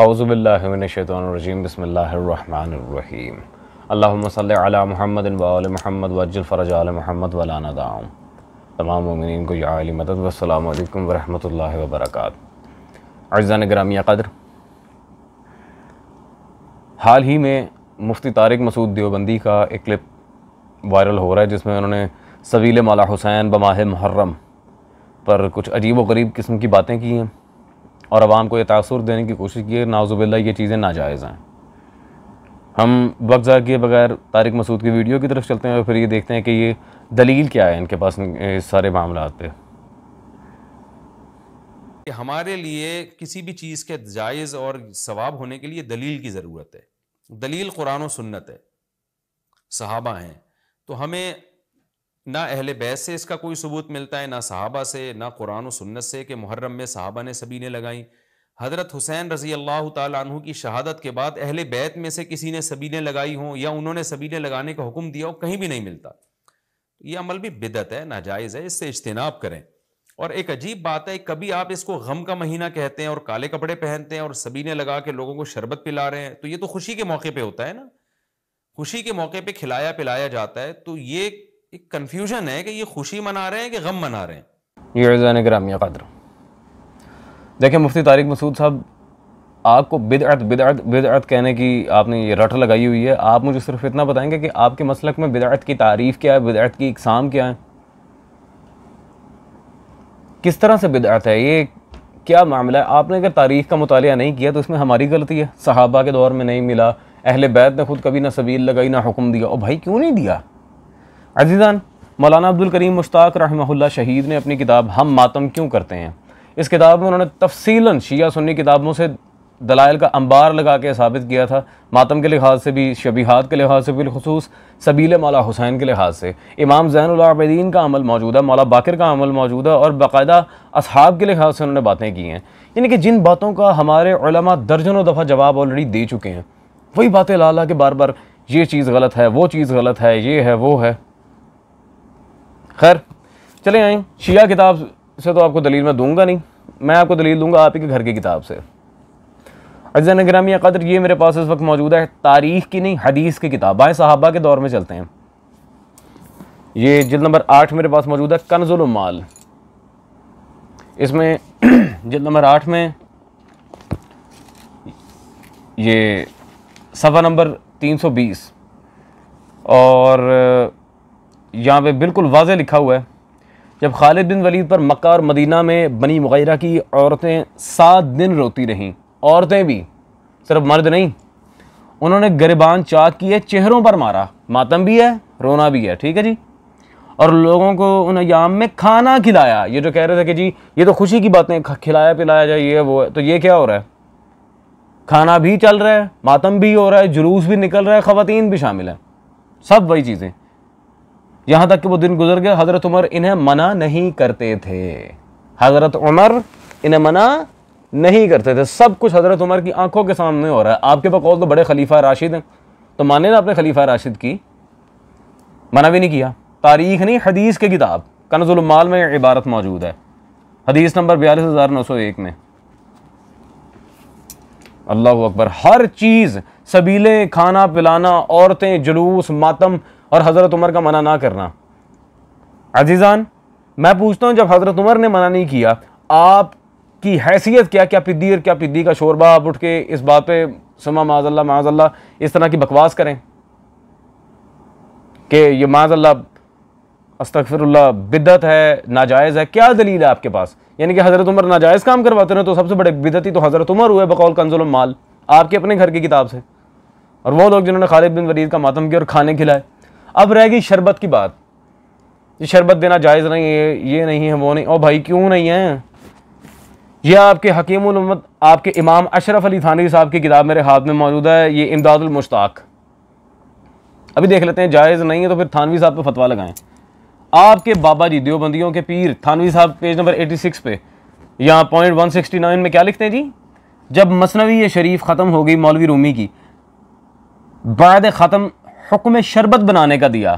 अज़बिल्लिनशैतरजीम बसमीम अल्लाम महमद वाल महमद वजल फ़रज आल महमद वलानदाम तमाम उमिन को या मदद वसलम वरहमत वबरक अजान ग्रामिया कदर हाल ही में मुफ्ती तारिक मसूद देवबंदी का एक क्लिप वायरल हो रहा है जिसमें उन्होंने सवील माला हुसैन बमाह मुहर्रम पर कुछ अजीब व गरीब किस्म की बातें की हैं और आवाम को यह तसर देने की कोशिश की नाजुबिल्ला ये चीज़ें नाजायज़ हैं हम वक्त ज़ा बगैर तारिक मसूद की वीडियो की तरफ चलते हैं और फिर ये देखते हैं कि ये दलील क्या है इनके पास इस सारे मामला पे हमारे लिए किसी भी चीज़ के जायज़ और सवाब होने के लिए दलील की ज़रूरत है दलील कुरान सुन्नत है सहाबा हैं तो हमें ना अहल बैस से इसका कोई सबूत मिलता है ना साहबा से ना कुरान सुन्नत से कि मुहर्रम में साहबा ने सबी ने लगाई हज़रत हुसैन रज़ी अल्लाह तु की शहादत के बाद अहल बैत में से किसी ने ने लगाई हों या उन्होंने सबीने लगाने का हुक्म दिया हो कहीं भी नहीं मिलता ये अमल भी बिदत है नाजायज़ है इससे इज्तनाब करें और एक अजीब बात है कभी आप इसको गम का महीना कहते हैं और काले कपड़े पहनते हैं और सभी ने लगा के लोगों को शरबत पिला रहे हैं तो ये तो खुशी के मौके पर होता है ना खुशी के मौके पर खिलाया पिलाया जाता है तो ये एक कन्फ्यूजन है कि ये खुशी मना रहे हैं कि गम मना रहे हैं देखिए मुफ्ती तारिक मसूद साहब आपको बिदअत बिदअत बिदअत कहने की आपने ये रट लगाई हुई है आप मुझे सिर्फ इतना बताएंगे कि आपके मसलक में बिदअत की तारीफ़ क्या है बिदअत की इकसाम क्या है किस तरह से बिद अर्थ है ये क्या मामला है आपने अगर तारीख़ का मुताल नहीं किया तो इसमें हमारी गलती है सहाबा के दौर में नहीं मिला अहल बैत ने खुद कभी ना सबील लगाई ना हुक्म दिया और भाई क्यों नहीं दिया अजीज़ान मौलाना अब्दुल करीम मुश्ताक रहमहुल्ला शहीद ने अपनी किताब हम मातम क्यों करते हैं इस किताब में उन्होंने तफसीला शिया सुन्नी किताबों से दलाइल का अंबार लगा के साबित किया था मातम के लिहाज से भी शबीहात के लिहाज से बिलखसूस सबील मौला हुसैन के लिहाज से इमाम जैनदीन का अमल मौजूद है मौला बाकर का अमल मौजूद है और बाकायदा असहाब के लिहाज से उन्होंने बातें की हैं यानी कि जिन बातों का हमारे दर्जनों दफ़ा जवाब ऑलरेडी दे चुके हैं वही बातें लाला के बार बार ये चीज़ गलत है वो चीज़ गलत है ये है वो है खैर चले आए शिया किताब से तो आपको दलील मैं दूंगा नहीं मैं आपको दलील दूंगा आप ही के घर की किताब से अज़ा नगरामी कदर ये मेरे पास इस वक्त मौजूद है तारीख़ की नहीं हदीस की किताब बाएँ साहबा के दौर में चलते हैं ये जिल नंबर आठ मेरे पास मौजूद है कनजुलमाल इसमें जिल नंबर आठ में ये सफ़ा नंबर तीन सौ बीस और यहाँ पे बिल्कुल वाज लिखा हुआ है जब खालिद बिन वलीद पर मक्का और मदीना में बनी मुगैरा की औरतें सात दिन रोती रहीं औरतें भी सिर्फ मर्द नहीं उन्होंने गरीबान चाक किए चेहरों पर मारा मातम भी है रोना भी है ठीक है जी और लोगों को उन अयाम में खाना खिलाया ये जो कह रहे थे कि जी ये तो खुशी की बातें खिलाया पिलाया जाए ये वो है तो ये क्या हो रहा है खाना भी चल रहा है मातम भी हो रहा है जुलूस भी निकल रहा है ख़वान भी शामिल है सब वही चीज़ें यहाँ तक कि वो दिन गुजर गए हज़रत उमर इन्हें मना नहीं करते थे हज़रत उमर इन्हें मना नहीं करते थे सब कुछ हज़रत उमर की आंखों के सामने हो रहा है आपके बकौल तो बड़े खलीफा राशिद हैं तो माने ना आपने खलीफा राशिद की मना भी नहीं किया तारीख नहीं हदीस की किताब कनजुलमाल में इबारत मौजूद है हदीस नंबर बयालीस हज़ार नौ सौ एक में अल्लाह अकबर हर चीज़ सबीले खाना पिलाना औरतें जुलूस मातम और हज़रत उमर का मना ना करना अजीज़ान मैं पूछता हूँ जब हज़रत उमर ने मना नहीं किया आप की हैसियत क्या क्या पिद्दी और क्या पिद्दी का शोरबा आप उठ के इस बात पे सुमा माजल्ला माजल्ला इस तरह की बकवास करें कि ये माजल्ला अस्तफ़िरल्ला बिदत है नाजायज़ है क्या दलील है आपके पास यानी कि हज़रत उमर नाजायज़ काम करवाते रहे तो सबसे बड़े बिदती तो हज़रत उमर हुए बकौल कंजुल माल आपके अपने घर की किताब से और वो लोग जिन्होंने खालिद बिन वरीद का मातम किया और खाने खिलाए अब रह गई शरबत की बात ये शरबत देना जायज़ नहीं है ये नहीं है वो नहीं और भाई क्यों नहीं है यह आपके हकीम उम्मत आपके इमाम अशरफ अली थानवी साहब की किताब मेरे हाथ में मौजूद है ये मुश्ताक अभी देख लेते हैं जायज़ नहीं है तो फिर थानवी साहब पर फतवा लगाएं आपके बाबा जी देवबंदियों के पीर थानवी साहब पेज नंबर 86 पे यहाँ पॉइंट 169 में क्या लिखते हैं जी जब मसनवी शरीफ ख़त्म हो गई मौलवी रूमी की बाद ख़त्म हुक्म शरबत बनाने का दिया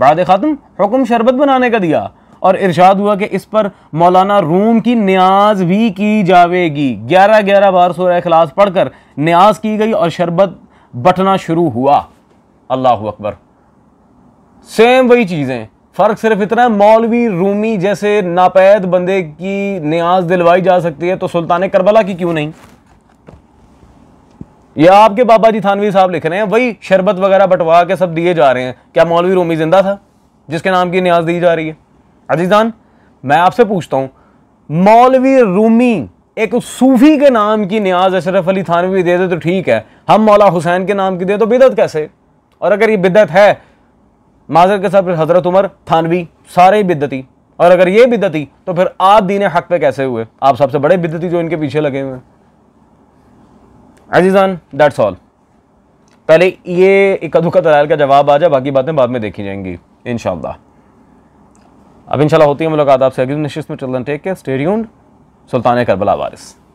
बड़ा ख़ातम हुक्म शरबत बनाने का दिया और इरशाद हुआ कि इस पर मौलाना रूम की न्याज भी की जाएगी ग्यारह ग्यारह बार सूर्य अखलास पढ़कर न्याज की गई और शरबत बटना शुरू हुआ अल्लाह अकबर सेम वही चीज़ें फ़र्क सिर्फ इतना है मौलवी रूमी जैसे नापैद बंदे की न्याज दिलवाई जा सकती है तो सुल्तान करबला की क्यों नहीं या आपके बाबा जी थानवी साहब लिख रहे हैं वही शरबत वगैरह बटवा के सब दिए जा रहे हैं क्या मौलवी रोमी जिंदा था जिसके नाम की न्याज दी जा रही है अजीजान मैं आपसे पूछता हूँ मौलवी रूमी एक सूफी के नाम की न्याज अशरफ अली थानवी दे दे तो ठीक है हम मौला हुसैन के नाम की दे तो बिदत कैसे और अगर ये बिदत है माजर के साथ हजरत उमर थानवी सारे ही बिदती और अगर ये बिदती तो फिर आप दीने हक पे कैसे हुए आप सबसे बड़े बिदती जो इनके पीछे लगे हुए हैं अजीज़ान डेट्स ऑल पहले ये इक्का दुक्का दलाल का जवाब आ जाए बाकी बातें बाद में देखी जाएंगी इन अब इंशाल्लाह होती है मुलाकात आपसे अगली नशिस्त में चल रहे हैं ठीक है स्टेडियम सुल्तान करबला वारिस